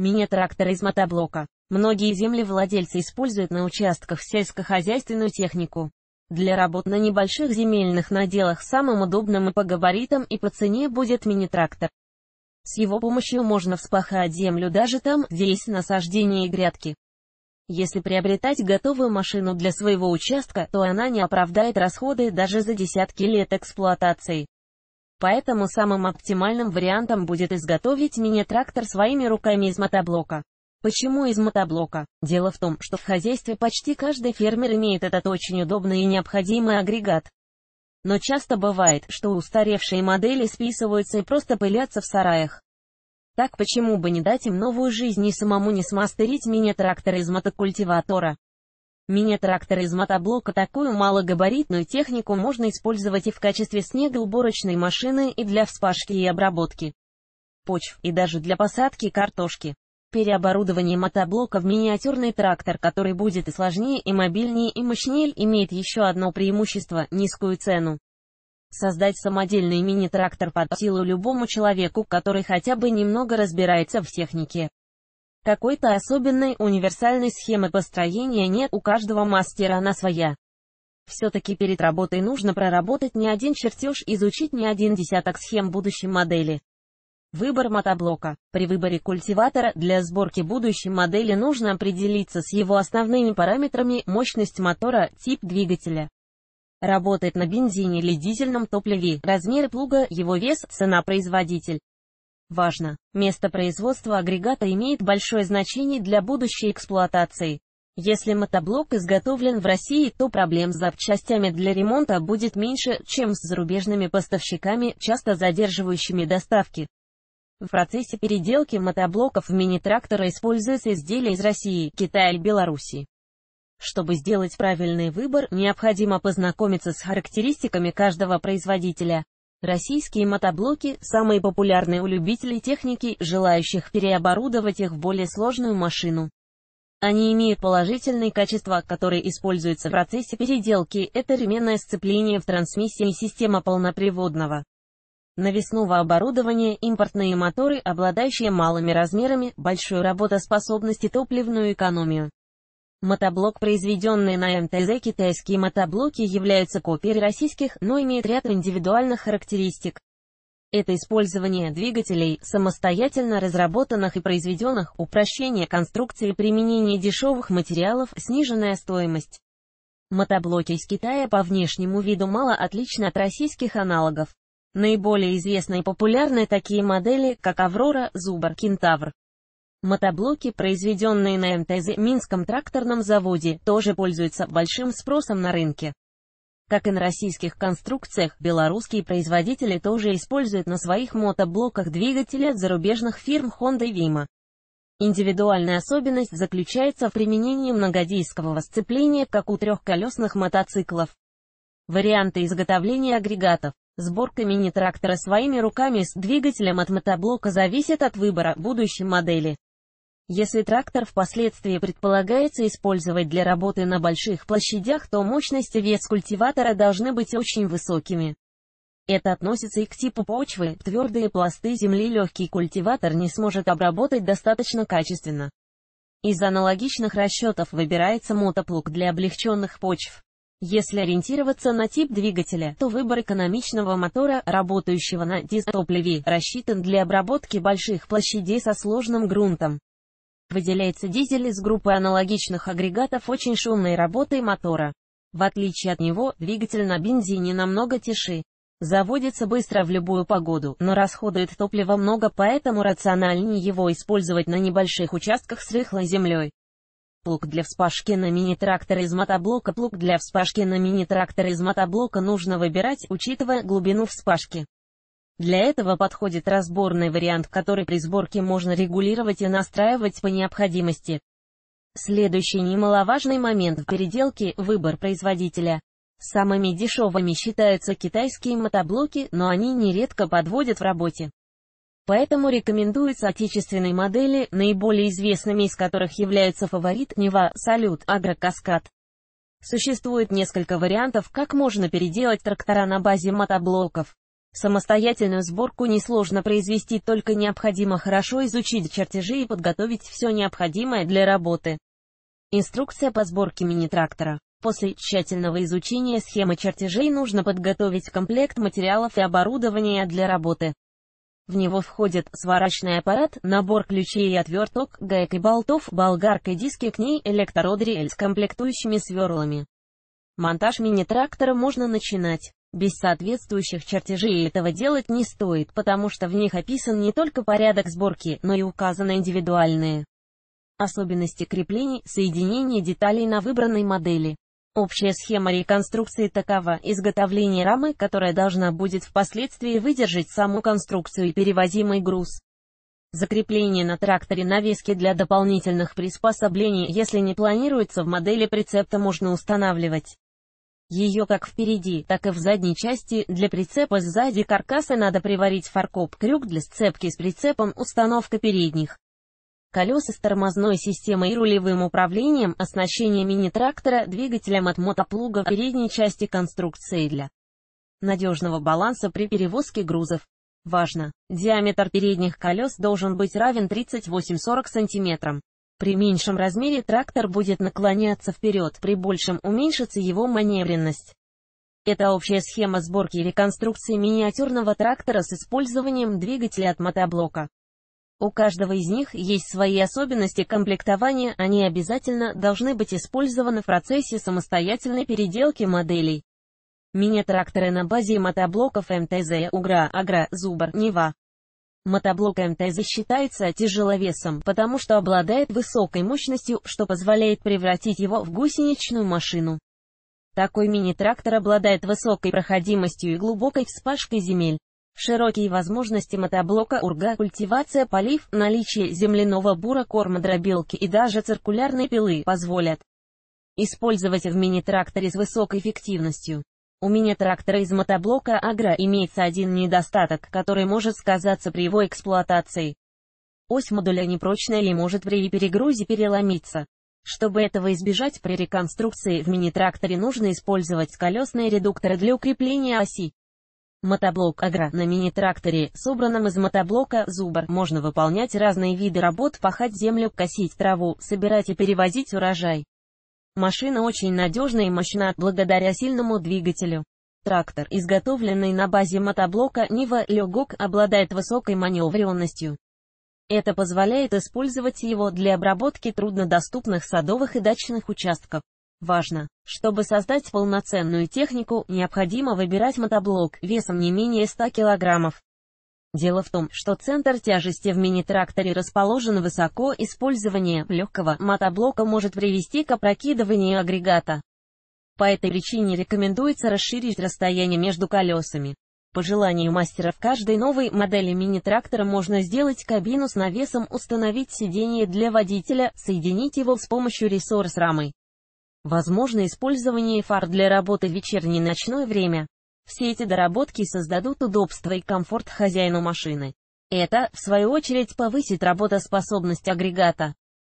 мини-трактор из мотоблока. Многие землевладельцы используют на участках сельскохозяйственную технику. Для работ на небольших земельных наделах самым удобным и по габаритам и по цене будет мини-трактор. С его помощью можно вспахать землю даже там, где есть насаждение и грядки. Если приобретать готовую машину для своего участка, то она не оправдает расходы даже за десятки лет эксплуатации. Поэтому самым оптимальным вариантом будет изготовить мини-трактор своими руками из мотоблока. Почему из мотоблока? Дело в том, что в хозяйстве почти каждый фермер имеет этот очень удобный и необходимый агрегат. Но часто бывает, что устаревшие модели списываются и просто пылятся в сараях. Так почему бы не дать им новую жизнь и самому не смастерить мини-трактор из мотокультиватора? Мини-трактор из мотоблока такую малогабаритную технику можно использовать и в качестве снегоуборочной машины, и для вспашки и обработки почв, и даже для посадки картошки. Переоборудование мотоблока в миниатюрный трактор, который будет и сложнее, и мобильнее, и мощнее, имеет еще одно преимущество – низкую цену. Создать самодельный мини-трактор под силу любому человеку, который хотя бы немного разбирается в технике. Какой-то особенной универсальной схемы построения нет, у каждого мастера она своя. Все-таки перед работой нужно проработать не один чертеж, изучить не один десяток схем будущей модели. Выбор мотоблока. При выборе культиватора для сборки будущей модели нужно определиться с его основными параметрами мощность мотора, тип двигателя. Работает на бензине или дизельном топливе, размеры плуга, его вес, цена производитель. Важно, место производства агрегата имеет большое значение для будущей эксплуатации. Если мотоблок изготовлен в России, то проблем с запчастями для ремонта будет меньше, чем с зарубежными поставщиками, часто задерживающими доставки. В процессе переделки мотоблоков в мини-трактора используются изделия из России, Китая и Беларуси. Чтобы сделать правильный выбор, необходимо познакомиться с характеристиками каждого производителя. Российские мотоблоки – самые популярные у любителей техники, желающих переоборудовать их в более сложную машину. Они имеют положительные качества, которые используются в процессе переделки – это ременное сцепление в трансмиссии и система полноприводного. Навесного оборудования импортные моторы, обладающие малыми размерами, большую работоспособность и топливную экономию. Мотоблок, произведенный на МТЗ китайские мотоблоки являются копией российских, но имеют ряд индивидуальных характеристик. Это использование двигателей, самостоятельно разработанных и произведенных, упрощение конструкции, применение дешевых материалов, сниженная стоимость. Мотоблоки из Китая по внешнему виду мало отличны от российских аналогов. Наиболее известны и популярны такие модели, как «Аврора», «Зубр», «Кентавр». Мотоблоки, произведенные на МТЗ Минском тракторном заводе, тоже пользуются большим спросом на рынке. Как и на российских конструкциях, белорусские производители тоже используют на своих мотоблоках двигатели от зарубежных фирм Honda и Vima. Индивидуальная особенность заключается в применении многодискового сцепления, как у трехколесных мотоциклов. Варианты изготовления агрегатов. Сборка мини-трактора своими руками с двигателем от мотоблока зависит от выбора будущей модели. Если трактор впоследствии предполагается использовать для работы на больших площадях, то мощность и вес культиватора должны быть очень высокими. Это относится и к типу почвы, твердые пласты земли легкий культиватор не сможет обработать достаточно качественно. Из аналогичных расчетов выбирается мотоплуг для облегченных почв. Если ориентироваться на тип двигателя, то выбор экономичного мотора, работающего на дизтопливе, рассчитан для обработки больших площадей со сложным грунтом. Выделяется дизель из группы аналогичных агрегатов очень шумной работой мотора. В отличие от него, двигатель на бензине намного тише. Заводится быстро в любую погоду, но расходует топлива много, поэтому рациональнее его использовать на небольших участках с рыхлой землей. Плуг для вспашки на мини-трактор из мотоблока Плуг для вспашки на мини-трактор из мотоблока нужно выбирать, учитывая глубину вспашки. Для этого подходит разборный вариант, который при сборке можно регулировать и настраивать по необходимости. Следующий немаловажный момент в переделке – выбор производителя. Самыми дешевыми считаются китайские мотоблоки, но они нередко подводят в работе. Поэтому рекомендуются отечественные модели, наиболее известными из которых являются фаворит Нева, Салют, Агрокаскад. Существует несколько вариантов, как можно переделать трактора на базе мотоблоков. Самостоятельную сборку несложно произвести, только необходимо хорошо изучить чертежи и подготовить все необходимое для работы. Инструкция по сборке мини-трактора. После тщательного изучения схемы чертежей нужно подготовить комплект материалов и оборудования для работы. В него входит сварочный аппарат, набор ключей и отверток, гаек и болтов, болгарка и диски к ней, электродрель с комплектующими сверлами. Монтаж мини-трактора можно начинать. Без соответствующих чертежей этого делать не стоит, потому что в них описан не только порядок сборки, но и указаны индивидуальные особенности креплений, соединения деталей на выбранной модели. Общая схема реконструкции такова – изготовление рамы, которая должна будет впоследствии выдержать саму конструкцию и перевозимый груз. Закрепление на тракторе навески для дополнительных приспособлений, если не планируется в модели прицепта можно устанавливать. Ее как впереди, так и в задней части, для прицепа сзади каркаса надо приварить фаркоп-крюк для сцепки с прицепом установка передних. Колеса с тормозной системой и рулевым управлением, оснащение мини-трактора, двигателем от мотоплуга в передней части конструкции для надежного баланса при перевозке грузов. Важно! Диаметр передних колес должен быть равен 38-40 см. При меньшем размере трактор будет наклоняться вперед, при большем уменьшится его маневренность. Это общая схема сборки и реконструкции миниатюрного трактора с использованием двигателя от мотоблока. У каждого из них есть свои особенности комплектования, они обязательно должны быть использованы в процессе самостоятельной переделки моделей. Мини-тракторы на базе мотоблоков МТЗ «Угра», «Агра», «Зубр», «Нева», Мотоблок МТЗ считается тяжеловесом, потому что обладает высокой мощностью, что позволяет превратить его в гусеничную машину. Такой мини-трактор обладает высокой проходимостью и глубокой вспашкой земель. Широкие возможности мотоблока урга, культивация полив, наличие земляного бура, корма дробилки и даже циркулярной пилы позволят использовать в мини-тракторе с высокой эффективностью. У меня трактора из мотоблока Агра имеется один недостаток, который может сказаться при его эксплуатации. Ось модуля непрочная или может при перегрузе переломиться. Чтобы этого избежать при реконструкции в мини-тракторе нужно использовать колесные редукторы для укрепления оси. Мотоблок Агра на мини-тракторе, собранном из мотоблока Зубр, можно выполнять разные виды работ, пахать землю, косить траву, собирать и перевозить урожай. Машина очень надежна и мощна благодаря сильному двигателю. Трактор, изготовленный на базе мотоблока Нива Легок, обладает высокой маневренностью. Это позволяет использовать его для обработки труднодоступных садовых и дачных участков. Важно, чтобы создать полноценную технику, необходимо выбирать мотоблок весом не менее 100 килограммов. Дело в том, что центр тяжести в мини-тракторе расположен высоко, использование легкого мотоблока может привести к опрокидыванию агрегата. По этой причине рекомендуется расширить расстояние между колесами. По желанию мастера в каждой новой модели мини-трактора можно сделать кабину с навесом, установить сиденье для водителя, соединить его с помощью рессор с рамой. Возможно использование фар для работы в вечернее и ночное время. Все эти доработки создадут удобство и комфорт хозяину машины. Это, в свою очередь, повысит работоспособность агрегата.